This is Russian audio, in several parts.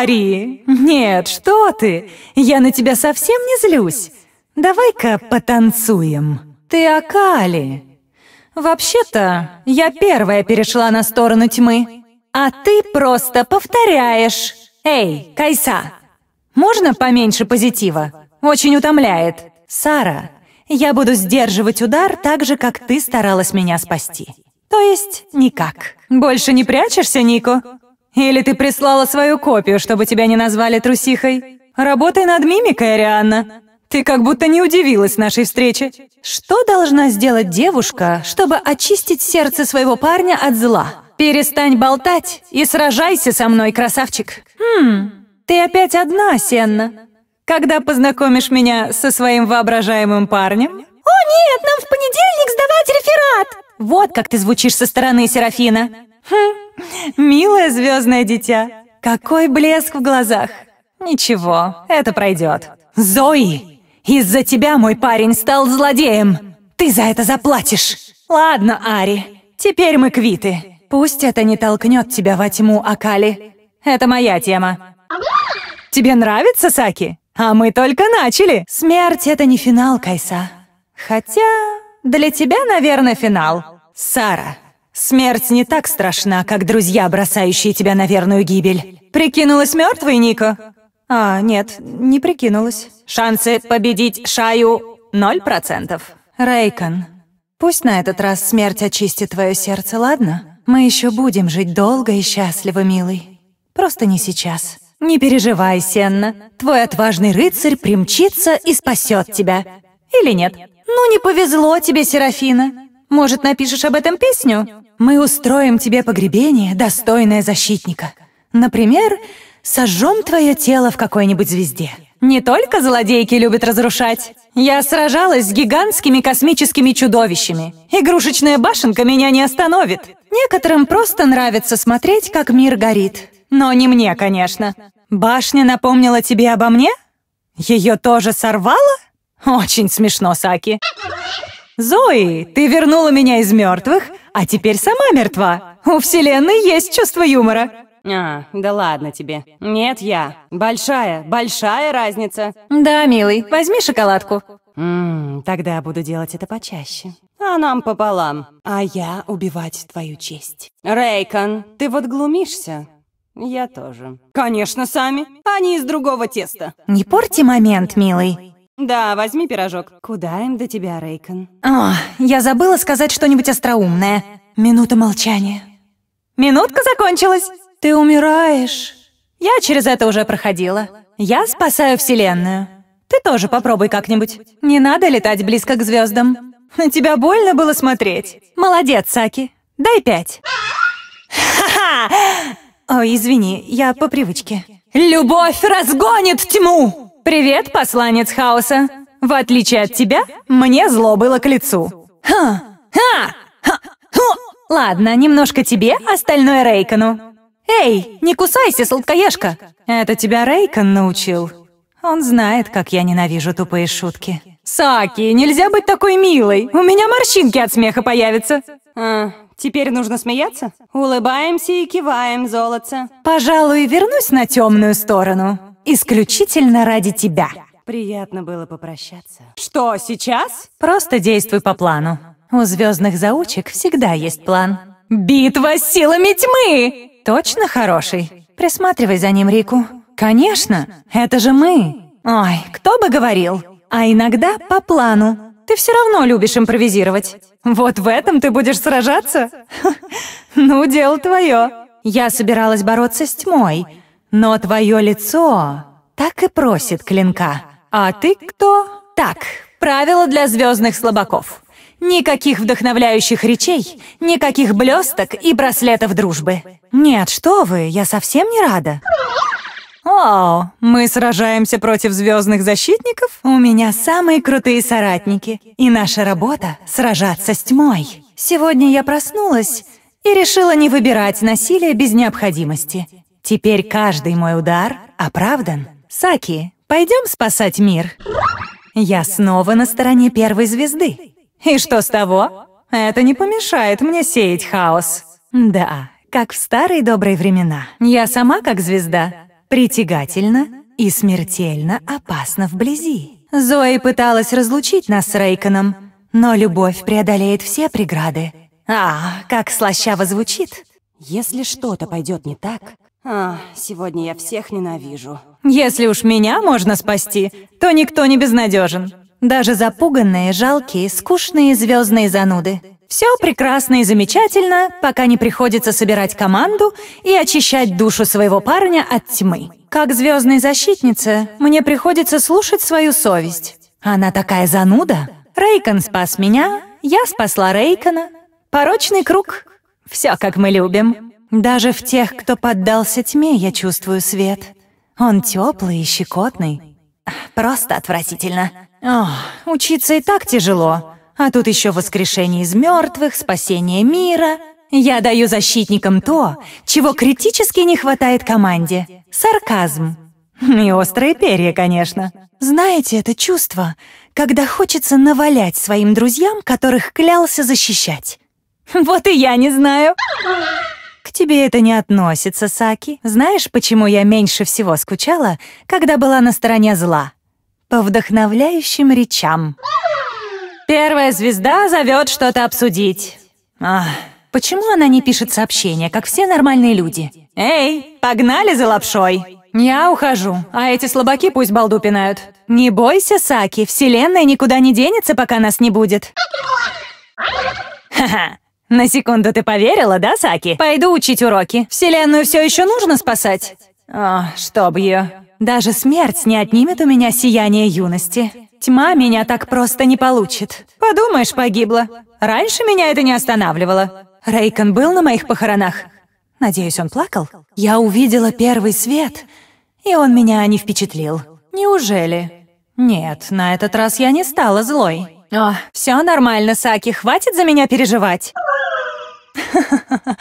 Ари! Нет, что ты! Я на тебя совсем не злюсь. Давай-ка потанцуем. Ты Акали. Вообще-то, я первая перешла на сторону тьмы. А ты просто повторяешь. Эй, Кайса, можно поменьше позитива? Очень утомляет. Сара, я буду сдерживать удар так же, как ты старалась меня спасти. То есть никак. Больше не прячешься, Нико? Или ты прислала свою копию, чтобы тебя не назвали трусихой? Работай над мимикой, Арианна. Ты как будто не удивилась нашей встрече. Что должна сделать девушка, чтобы очистить сердце своего парня от зла? Перестань болтать и сражайся со мной, красавчик. Хм, ты опять одна, Сенна. Когда познакомишь меня со своим воображаемым парнем? О нет, нам в понедельник сдавать реферат! Вот как ты звучишь со стороны, Серафина. Хм, милое звездное дитя. Какой блеск в глазах. Ничего, это пройдет. Зои, из-за тебя мой парень стал злодеем. Ты за это заплатишь. Ладно, Ари, теперь мы квиты. Пусть это не толкнет тебя во тьму, Акали. Это моя тема. Тебе нравится, Саки? А мы только начали. Смерть — это не финал, Кайса. Хотя для тебя, наверное, финал. Сара, Смерть не так страшна, как друзья, бросающие тебя на верную гибель. Прикинулась мертвой, Ника? А, нет, не прикинулась. Шансы победить Шаю ноль процентов. Рейкон, пусть на этот раз смерть очистит твое сердце, ладно? Мы еще будем жить долго и счастливо, милый. Просто не сейчас. Не переживай, Сенна. Твой отважный рыцарь примчится и спасет тебя. Или нет? Ну, не повезло тебе, Серафина. Может, напишешь об этом песню? мы устроим тебе погребение, достойное защитника. Например, сожжем твое тело в какой-нибудь звезде. Не только злодейки любят разрушать. Я сражалась с гигантскими космическими чудовищами. Игрушечная башенка меня не остановит. Некоторым просто нравится смотреть, как мир горит. Но не мне, конечно. Башня напомнила тебе обо мне? Ее тоже сорвало? Очень смешно, Саки. «Зои, ты вернула меня из мертвых, а теперь сама мертва. У Вселенной есть чувство юмора». А, да ладно тебе. Нет, я. Большая, большая разница. Да, милый, возьми шоколадку. Ммм, тогда буду делать это почаще. А нам пополам. А я убивать твою честь. Рейкон, ты вот глумишься? Я тоже. Конечно, сами. Они из другого теста. Не порти момент, милый. Да, возьми пирожок. Куда им до тебя, Рейкон? О, я забыла сказать что-нибудь остроумное. Минута молчания. Минутка закончилась. Ты умираешь. Я через это уже проходила. Я спасаю Вселенную. Ты тоже попробуй как-нибудь. Не надо летать близко к звездам. На тебя больно было смотреть. Молодец, Саки. Дай пять. Ха-ха! Ой, извини, я по привычке. Любовь разгонит тьму! «Привет, посланец хаоса! В отличие от тебя, мне зло было к лицу». «Ха! Ха! Ха! Ху! Ладно, немножко тебе, остальное Рейкону». «Эй, не кусайся, сладкоежка!» «Это тебя Рейкон научил. Он знает, как я ненавижу тупые шутки». «Саки, нельзя быть такой милой! У меня морщинки от смеха появятся!» а, «Теперь нужно смеяться?» «Улыбаемся и киваем, золотце!» «Пожалуй, вернусь на темную сторону!» Исключительно ради тебя. Приятно было попрощаться. Что, сейчас? Просто действуй по плану. У звездных заучек всегда есть план. Битва с силами тьмы! Точно хороший? Присматривай за ним, Рику. Конечно, это же мы. Ой, кто бы говорил. А иногда по плану. Ты все равно любишь импровизировать. Вот в этом ты будешь сражаться? Ну, дело твое. Я собиралась бороться с тьмой, но твое лицо так и просит клинка. А ты кто? Так, правила для звездных слабаков. Никаких вдохновляющих речей, никаких блесток и браслетов дружбы. Нет, что вы, я совсем не рада. О, мы сражаемся против звездных защитников? У меня самые крутые соратники. И наша работа — сражаться с тьмой. Сегодня я проснулась и решила не выбирать насилие без необходимости. Теперь каждый мой удар оправдан. Саки, пойдем спасать мир. Я снова на стороне первой звезды. И что с того? Это не помешает мне сеять хаос. Да, как в старые добрые времена. Я сама как звезда. притягательно и смертельно опасно вблизи. Зои пыталась разлучить нас с Рейконом, но любовь преодолеет все преграды. А, как слащаво звучит. Если что-то пойдет не так, а, сегодня я всех ненавижу. Если уж меня можно спасти, то никто не безнадежен. Даже запуганные, жалкие, скучные звездные зануды. Все прекрасно и замечательно, пока не приходится собирать команду и очищать душу своего парня от тьмы. Как звездной защитнице, мне приходится слушать свою совесть. Она такая зануда. Рейкон спас меня, я спасла Рейкона. Порочный круг. Все как мы любим. Даже в тех, кто поддался тьме, я чувствую свет. Он теплый и щекотный. Просто отвратительно. Ох, учиться и так тяжело. А тут еще воскрешение из мертвых, спасение мира. Я даю защитникам то, чего критически не хватает команде. Сарказм. И острые перья, конечно. Знаете это чувство, когда хочется навалять своим друзьям, которых клялся защищать? Вот и я не знаю. «К тебе это не относится, Саки. Знаешь, почему я меньше всего скучала, когда была на стороне зла?» «По вдохновляющим речам». «Первая звезда зовет что-то обсудить». «Ах, почему она не пишет сообщения, как все нормальные люди?» «Эй, погнали за лапшой!» «Я ухожу, а эти слабаки пусть балду пинают». «Не бойся, Саки, вселенная никуда не денется, пока нас не будет». Ха-ха, на секунду ты поверила, да, Саки? Пойду учить уроки. Вселенную все еще нужно спасать? О, а, чтоб ее. Даже смерть не отнимет у меня сияние юности. Тьма меня так просто не получит. Подумаешь, погибла. Раньше меня это не останавливало. Рейкон был на моих похоронах. Надеюсь, он плакал. Я увидела первый свет, и он меня не впечатлил. Неужели? Нет, на этот раз я не стала злой. О, а. все нормально, Саки, хватит за меня переживать.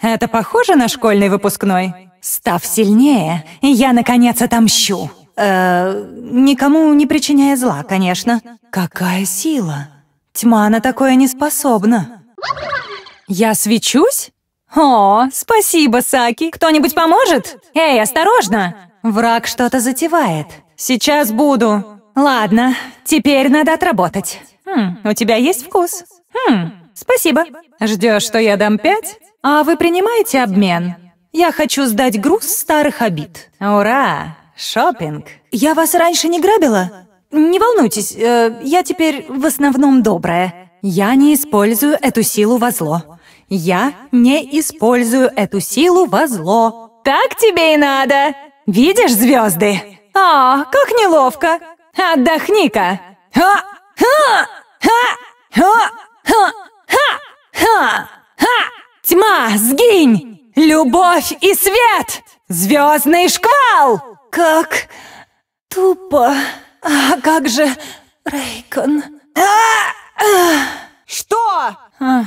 Это похоже на школьный выпускной? Став сильнее, я, наконец, отомщу. Э, никому не причиняя зла, конечно. Какая сила! Тьма на такое не способна. Я свечусь? О, спасибо, Саки. Кто-нибудь поможет? Эй, осторожно! Враг что-то затевает. Сейчас буду. Ладно, теперь надо отработать. Хм, у тебя есть вкус? Хм, Спасибо. Ждешь, что я дам пять? А вы принимаете обмен? Я хочу сдать груз старых обид. Ура! Шопинг. Я вас раньше не грабила? Не волнуйтесь, э, я теперь в основном добрая. Я не использую эту силу во зло. Я не использую эту силу во зло. Так тебе и надо. Видишь звезды? А, как неловко. Отдохни-ка. Ха! Ха! Ха! Тьма, сгинь! Любовь и свет! Звездный шквал! Как тупо! А как же Рейкон? А! Что? А.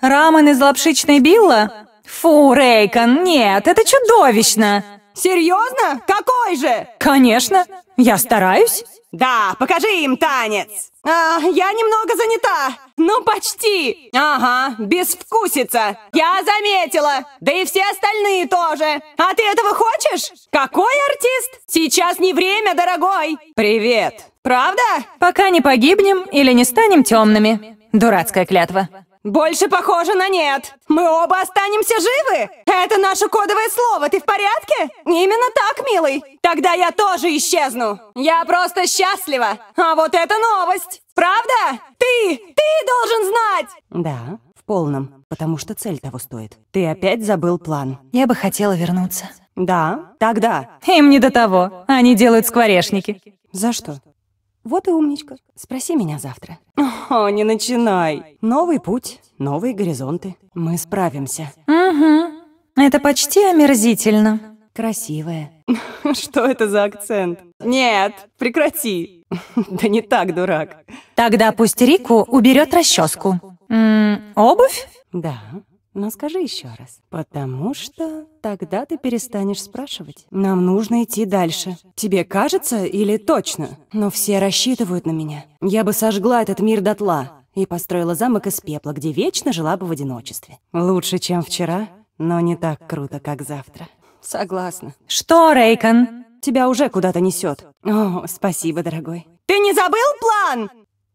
Рамен из лапшичной Билла? Фу, Рейкон, нет, это чудовищно! Серьезно? Какой же? Конечно, я стараюсь. Да, покажи им танец. А, я немного занята. Ну, почти. Ага, безвкусица. Я заметила. Да и все остальные тоже. А ты этого хочешь? Какой артист? Сейчас не время, дорогой. Привет. Правда? Пока не погибнем или не станем темными. Дурацкая клятва. «Больше похоже на нет! Мы оба останемся живы! Это наше кодовое слово, ты в порядке? Именно так, милый! Тогда я тоже исчезну! Я просто счастлива! А вот это новость! Правда? Ты! Ты должен знать!» «Да, в полном, потому что цель того стоит. Ты опять забыл план». «Я бы хотела вернуться». «Да, тогда». «Им не до того. Они делают скворешники». «За что?» Вот и умничка. Спроси меня завтра. О, не начинай. Новый путь, новые горизонты. Мы справимся. Угу. Это почти омерзительно. Красивая. Что это за акцент? Нет, прекрати. Да не так, дурак. Тогда пусть Рику уберет расческу. Обувь? Да. Но скажи еще раз. Потому что тогда ты перестанешь спрашивать. Нам нужно идти дальше. Тебе кажется или точно? Но все рассчитывают на меня. Я бы сожгла этот мир дотла и построила замок из пепла, где вечно жила бы в одиночестве. Лучше, чем вчера, но не так круто, как завтра. Согласна. Что, Рейкон? Тебя уже куда-то несет. О, спасибо, дорогой. Ты не забыл план?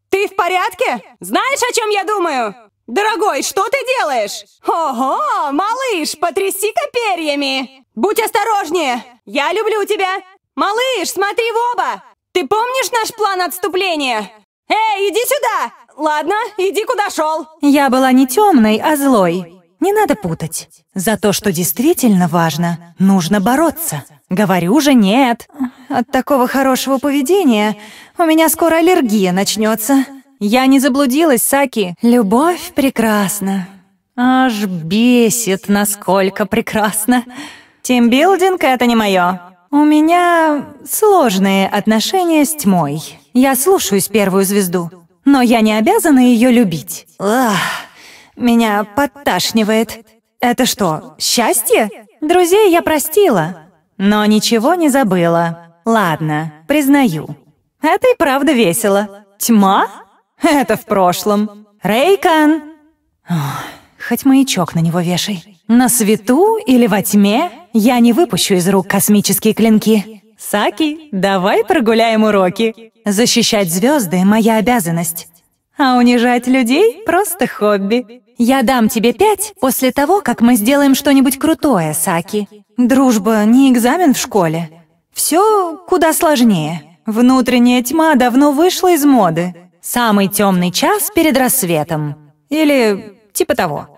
Ты в порядке? Знаешь, о чем я думаю? «Дорогой, что ты делаешь?» «Ого, малыш, потряси-ка перьями!» «Будь осторожнее! Я люблю тебя!» «Малыш, смотри в оба! Ты помнишь наш план отступления?» «Эй, иди сюда! Ладно, иди куда шел!» Я была не темной, а злой. Не надо путать. За то, что действительно важно, нужно бороться. Говорю же, нет. От такого хорошего поведения у меня скоро аллергия начнется. Я не заблудилась, Саки. Любовь прекрасна. Аж бесит, насколько прекрасно. Тимбилдинг — это не мое. У меня сложные отношения с тьмой. Я слушаюсь первую звезду, но я не обязана ее любить. Ах, меня подташнивает. Это что, счастье? Друзей я простила, но ничего не забыла. Ладно, признаю. Это и правда весело. Тьма? Это в прошлом. Рейкан! хоть маячок на него вешай. На свету или во тьме я не выпущу из рук космические клинки. Саки, давай прогуляем уроки. Защищать звезды — моя обязанность. А унижать людей — просто хобби. Я дам тебе пять после того, как мы сделаем что-нибудь крутое, Саки. Дружба — не экзамен в школе. Все куда сложнее. Внутренняя тьма давно вышла из моды. «Самый темный час перед рассветом» или типа того.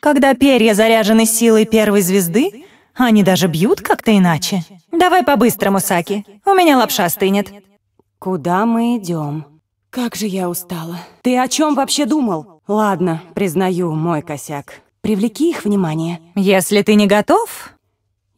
Когда перья заряжены силой первой звезды, они даже бьют как-то иначе. Давай по-быстрому, Саки. У меня лапша стынет. Куда мы идем? Как же я устала. Ты о чем вообще думал? Ладно, признаю, мой косяк. Привлеки их внимание. Если ты не готов...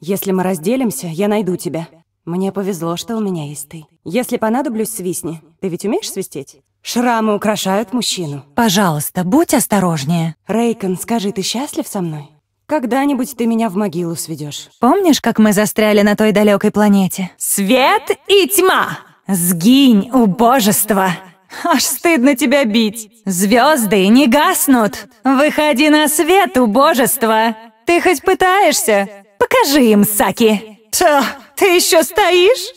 Если мы разделимся, я найду тебя. Мне повезло, что у меня есть ты. Если понадоблюсь, свистни. Ты ведь умеешь свистеть? Шрамы украшают мужчину. Пожалуйста, будь осторожнее. Рейкон, скажи, ты счастлив со мной? Когда-нибудь ты меня в могилу сведешь. Помнишь, как мы застряли на той далекой планете? Свет и тьма! Сгинь, убожество! Аж стыдно тебя бить. Звезды не гаснут. Выходи на свет, убожество. Ты хоть пытаешься? Покажи им, Саки. Тьфу. Ты еще стоишь?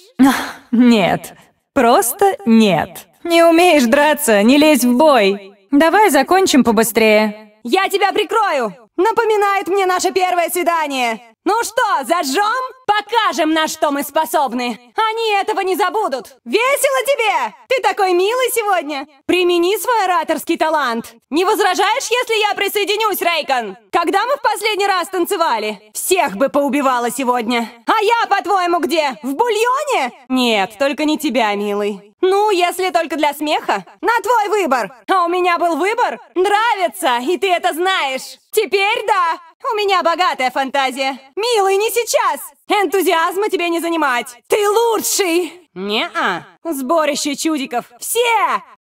Нет. Просто нет. Не умеешь драться, не лезь в бой. Давай закончим побыстрее. Я тебя прикрою! Напоминает мне наше первое свидание! «Ну что, зажжем? Покажем, на что мы способны! Они этого не забудут! Весело тебе! Ты такой милый сегодня! Примени свой ораторский талант! Не возражаешь, если я присоединюсь, Рейкон? Когда мы в последний раз танцевали? Всех бы поубивала сегодня! А я, по-твоему, где? В бульоне? Нет, только не тебя, милый!» «Ну, если только для смеха. На твой выбор! А у меня был выбор? Нравится, и ты это знаешь! Теперь да! У меня богатая фантазия. Милый, не сейчас! Энтузиазма тебе не занимать! Ты лучший! Не-а! Сборище чудиков! Все!